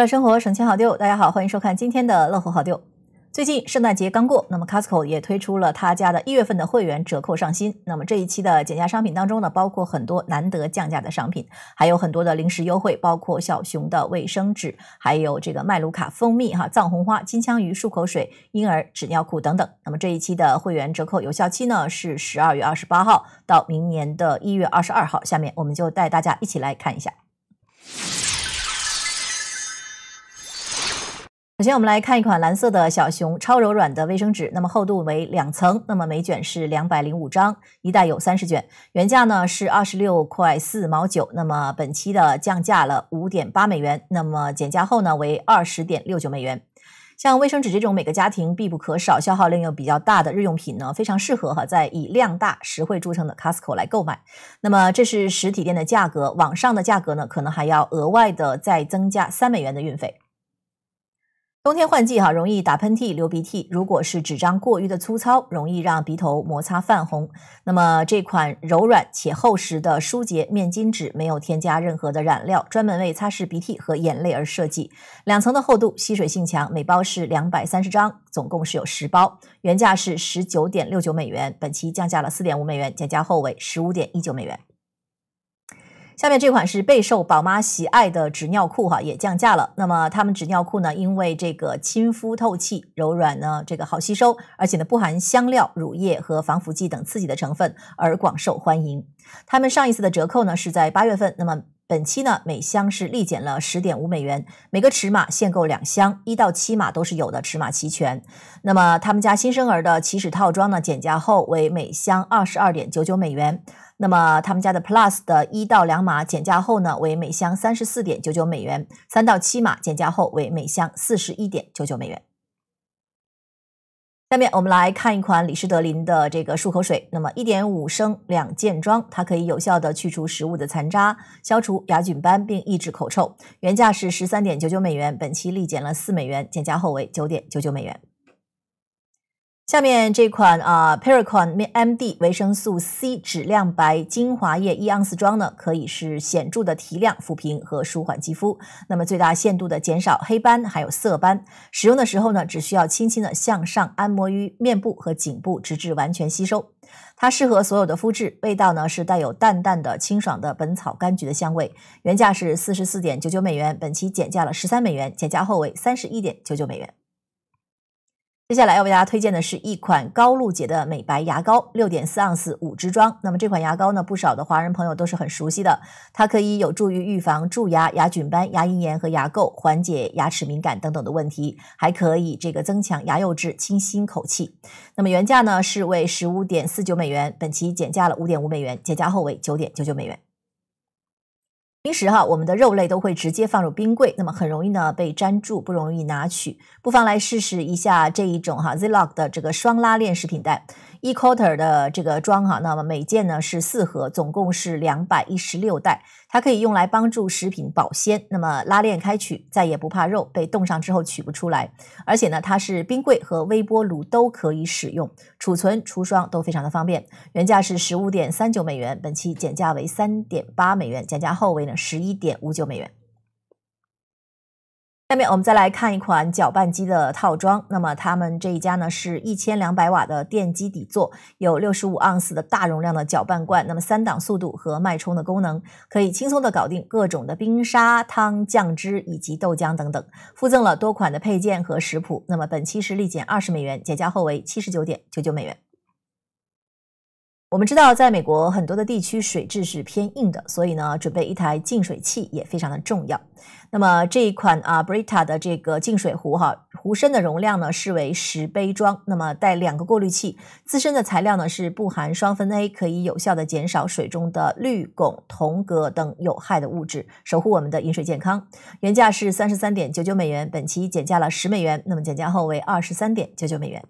乐生活省钱好丢，大家好，欢迎收看今天的乐活好丢。最近圣诞节刚过，那么 Costco 也推出了他家的一月份的会员折扣上新。那么这一期的减价商品当中呢，包括很多难得降价的商品，还有很多的零食优惠，包括小熊的卫生纸，还有这个麦卢卡蜂蜜哈、藏红花、金枪鱼漱口水、婴儿纸尿裤等等。那么这一期的会员折扣有效期呢是十二月二十八号到明年的一月二十二号。下面我们就带大家一起来看一下。首先，我们来看一款蓝色的小熊超柔软的卫生纸，那么厚度为两层，那么每卷是两百零五张，一袋有三十卷，原价呢是二十六块四毛九，那么本期的降价了五点八美元，那么减价后呢为二十点六九美元。像卫生纸这种每个家庭必不可少、消耗量又比较大的日用品呢，非常适合哈在以量大实惠著称的 Costco 来购买。那么这是实体店的价格，网上的价格呢可能还要额外的再增加三美元的运费。冬天换季哈，容易打喷嚏、流鼻涕。如果是纸张过于的粗糙，容易让鼻头摩擦泛红。那么这款柔软且厚实的舒洁面巾纸没有添加任何的染料，专门为擦拭鼻涕和眼泪而设计。两层的厚度，吸水性强。每包是两百三十张，总共是有十包。原价是十九点六九美元，本期降价了四点五美元，减价后为十五点一九美元。下面这款是备受宝妈喜爱的纸尿裤哈，也降价了。那么他们纸尿裤呢，因为这个亲肤透气、柔软呢，这个好吸收，而且呢不含香料、乳液和防腐剂等刺激的成分，而广受欢迎。他们上一次的折扣呢是在八月份，那么本期呢每箱是立减了十点五美元，每个尺码限购两箱，一到七码都是有的，尺码齐全。那么他们家新生儿的起始套装呢，减价后为每箱二十二点九九美元。那么他们家的 Plus 的一到两码减价后呢，为每箱三十四点九九美元；三到七码减价后为每箱四十一点九九美元。下面我们来看一款李施德林的这个漱口水，那么一点五升两件装，它可以有效的去除食物的残渣，消除牙菌斑并抑制口臭。原价是十三点九九美元，本期立减了四美元，减价后为九点九九美元。下面这款啊 Pericon MD 维生素 C 质量白精华液一盎司装呢，可以是显著的提亮、抚平和舒缓肌肤，那么最大限度的减少黑斑还有色斑。使用的时候呢，只需要轻轻的向上按摩于面部和颈部，直至完全吸收。它适合所有的肤质，味道呢是带有淡淡的清爽的本草柑橘的香味。原价是四十四点九九美元，本期减价了十三美元，减价后为三十一点九九美元。接下来要为大家推荐的是一款高露洁的美白牙膏，六点四盎司五支装。那么这款牙膏呢，不少的华人朋友都是很熟悉的。它可以有助于预防蛀牙、牙菌斑、牙龈炎和牙垢，缓解牙齿敏感等等的问题，还可以这个增强牙釉质、清新口气。那么原价呢是为十五点四九美元，本期减价了五点五美元，减价后为九点九九美元。平时哈，我们的肉类都会直接放入冰柜，那么很容易呢被粘住，不容易拿取。不妨来试试一下这一种哈 Z l o c 的这个双拉链食品袋。一 quarter 的这个装哈，那么每件呢是四盒，总共是两百一十六袋，它可以用来帮助食品保鲜。那么拉链开取，再也不怕肉被冻上之后取不出来。而且呢，它是冰柜和微波炉都可以使用，储存、除霜都非常的方便。原价是十五点三九美元，本期减价为三点八美元，减价后为呢十一点五九美元。下面我们再来看一款搅拌机的套装。那么他们这一家呢，是一千两百瓦的电机底座，有六十五盎司的大容量的搅拌罐，那么三档速度和脉冲的功能，可以轻松的搞定各种的冰沙、汤、酱汁以及豆浆等等。附赠了多款的配件和食谱。那么本期是立减二十美元，减价后为七十九点九九美元。我们知道，在美国很多的地区水质是偏硬的，所以呢，准备一台净水器也非常的重要。那么这一款啊，Brita 的这个净水壶哈，壶身的容量呢是为十杯装，那么带两个过滤器，自身的材料呢是不含双酚 A，可以有效的减少水中的氯、汞、铜、铬等有害的物质，守护我们的饮水健康。原价是三十三点九九美元，本期减价了十美元，那么减价后为二十三点九九美元。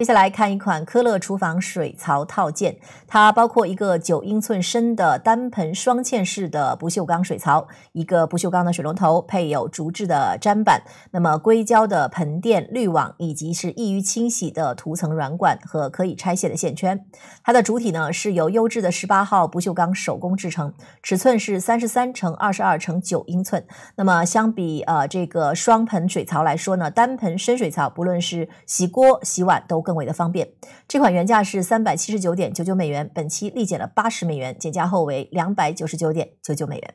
接下来看一款科勒厨房水槽套件，它包括一个九英寸深的单盆双嵌式的不锈钢水槽，一个不锈钢的水龙头，配有竹制的砧板，那么硅胶的盆垫、滤网，以及是易于清洗的涂层软管和可以拆卸的线圈。它的主体呢是由优质的十八号不锈钢手工制成，尺寸是33乘22乘9英寸。那么相比呃这个双盆水槽来说呢，单盆深水槽不论是洗锅洗碗都更。更为的方便，这款原价是三百七十九点九九美元，本期立减了八十美元，减价后为两百九十九点九九美元。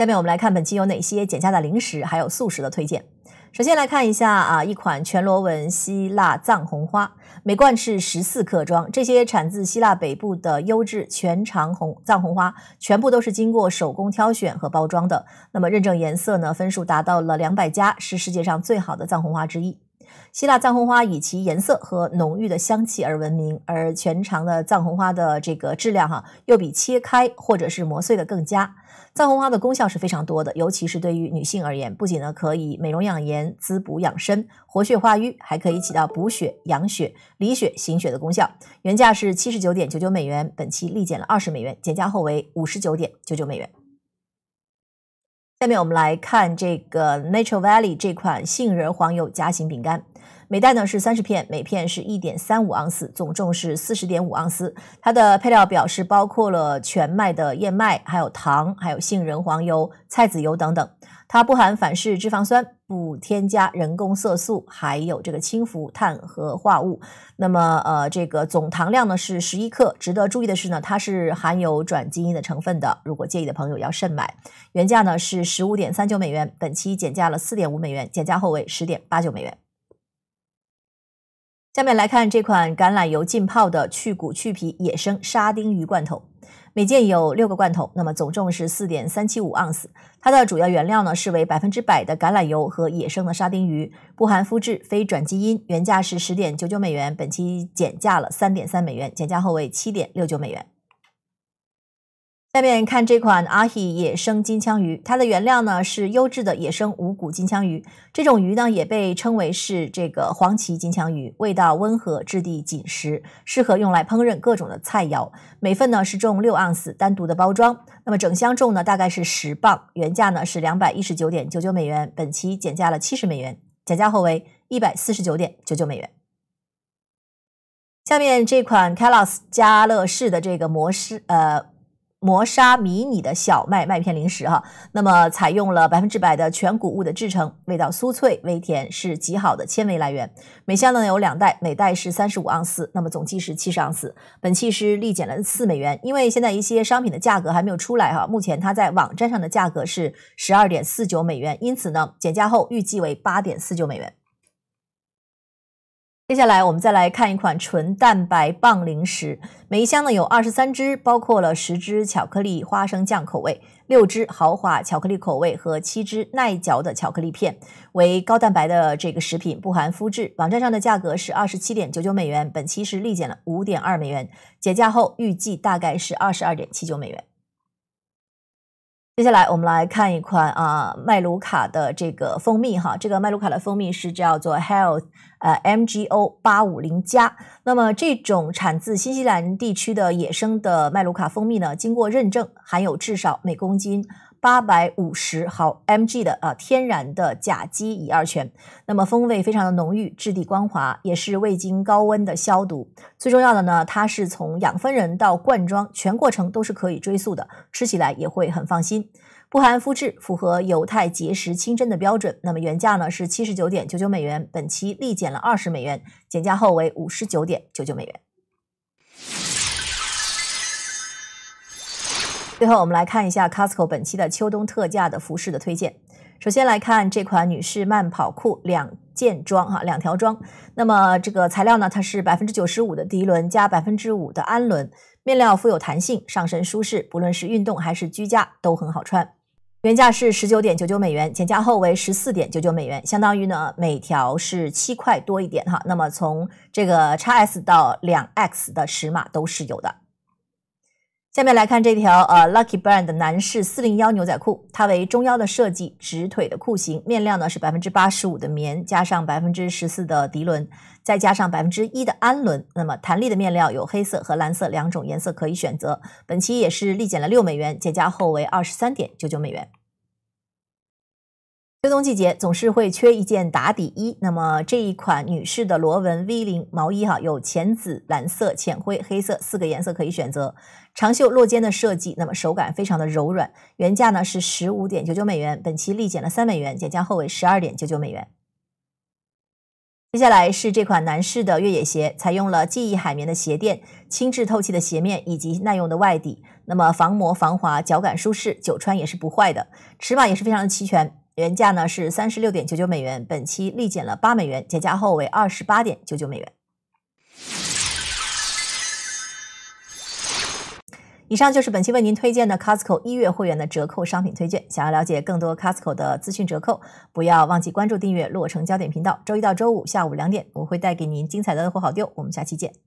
下面我们来看本期有哪些减价的零食，还有素食的推荐。首先来看一下啊，一款全螺纹希腊藏红花，每罐是十四克装。这些产自希腊北部的优质全长红藏红花，全部都是经过手工挑选和包装的。那么认证颜色呢，分数达到了两百加，是世界上最好的藏红花之一。希腊藏红花以其颜色和浓郁的香气而闻名，而全长的藏红花的这个质量哈，又比切开或者是磨碎的更佳。藏红花的功效是非常多的，尤其是对于女性而言，不仅呢可以美容养颜、滋补养生、活血化瘀，还可以起到补血、养血、理血、行血的功效。原价是七十九点九九美元，本期立减了二十美元，减价后为五十九点九九美元。下面我们来看这个 Nature Valley 这款杏仁黄油夹心饼干，每袋呢是三十片，每片是一点三五盎司，总重是四十点五盎司。它的配料表是包括了全麦的燕麦，还有糖，还有杏仁黄油、菜籽油等等。它不含反式脂肪酸，不添加人工色素，还有这个氢氟碳和化物。那么，呃，这个总糖量呢是十一克。值得注意的是呢，它是含有转基因的成分的。如果介意的朋友要慎买。原价呢是十五点三九美元，本期减价了四点五美元，减价后为十点八九美元。下面来看这款橄榄油浸泡的去骨去皮野生沙丁鱼罐头。每件有六个罐头，那么总重是四点三七五盎司。它的主要原料呢是为百分之百的橄榄油和野生的沙丁鱼，不含麸质，非转基因。原价是十点九九美元，本期减价了三点三美元，减价后为七点六九美元。下面看这款阿希野生金枪鱼，它的原料呢是优质的野生无骨金枪鱼。这种鱼呢也被称为是这个黄鳍金枪鱼，味道温和，质地紧实，适合用来烹饪各种的菜肴。每份呢是重六盎司，单独的包装。那么整箱重呢大概是十磅，原价呢是两百一十九点九九美元，本期减价了七十美元，减价后为一百四十九点九九美元。下面这款 Calos 加乐士的这个模式，呃。磨砂迷你的小麦麦片零食哈，那么采用了百分之百的全谷物的制成，味道酥脆微甜，是极好的纤维来源。每箱呢有两袋，每袋是三十五盎司，那么总计是七十盎司。本期是立减了四美元，因为现在一些商品的价格还没有出来哈，目前它在网站上的价格是十二点四九美元，因此呢，减价后预计为八点四九美元。接下来，我们再来看一款纯蛋白棒零食。每一箱呢有二十三支，包括了十支巧克力花生酱口味、六支豪华巧克力口味和七支耐嚼的巧克力片。为高蛋白的这个食品，不含麸质。网站上的价格是二十七点九九美元，本期是立减了五点二美元，解价后预计大概是二十二点七九美元。接下来，我们来看一款啊麦卢卡的这个蜂蜜哈。这个麦卢卡的蜂蜜是叫做 h e a l t h 呃 MGO 八五零加。那么这种产自新西兰地区的野生的麦卢卡蜂蜜呢，经过认证，含有至少每公斤。八百五十毫 mg 的啊，天然的甲基乙二醛，那么风味非常的浓郁，质地光滑，也是未经高温的消毒。最重要的呢，它是从养分人到灌装全过程都是可以追溯的，吃起来也会很放心。不含麸质，符合犹太节食清真的标准。那么原价呢是七十九点九九美元，本期立减了二十美元，减价后为五十九点九九美元。最后，我们来看一下 c o s t c o 本期的秋冬特价的服饰的推荐。首先来看这款女士慢跑裤两件装哈，两条装。那么这个材料呢，它是百分之九十五的涤纶加百分之五的氨纶，面料富有弹性，上身舒适，不论是运动还是居家都很好穿。原价是十九点九九美元，减价后为十四点九九美元，相当于呢每条是七块多一点哈。那么从这个 x S 到两 X 的尺码都是有的。下面来看这条呃 Lucky Brand 的男士四零幺牛仔裤，它为中腰的设计，直腿的裤型，面料呢是百分之八十五的棉，加上百分之十四的涤纶，再加上百分之一的氨纶。那么弹力的面料有黑色和蓝色两种颜色可以选择。本期也是立减了六美元，减价后为二十三点九九美元。秋冬季节总是会缺一件打底衣，那么这一款女士的螺纹 V 领毛衣哈，有浅紫、蓝色、浅灰、黑色四个颜色可以选择。长袖落肩的设计，那么手感非常的柔软。原价呢是十五点九九美元，本期立减了三美元，减价后为十二点九九美元。接下来是这款男士的越野鞋，采用了记忆海绵的鞋垫、轻质透气的鞋面以及耐用的外底，那么防磨防滑，脚感舒适，久穿也是不坏的。尺码也是非常的齐全。原价呢是三十六点九九美元，本期立减了八美元，减价后为二十八点九九美元。以上就是本期为您推荐的 Costco 一月会员的折扣商品推荐。想要了解更多 Costco 的资讯折扣，不要忘记关注订阅《洛城焦点》频道。周一到周五下午两点，我会带给您精彩的货好丢。我们下期见。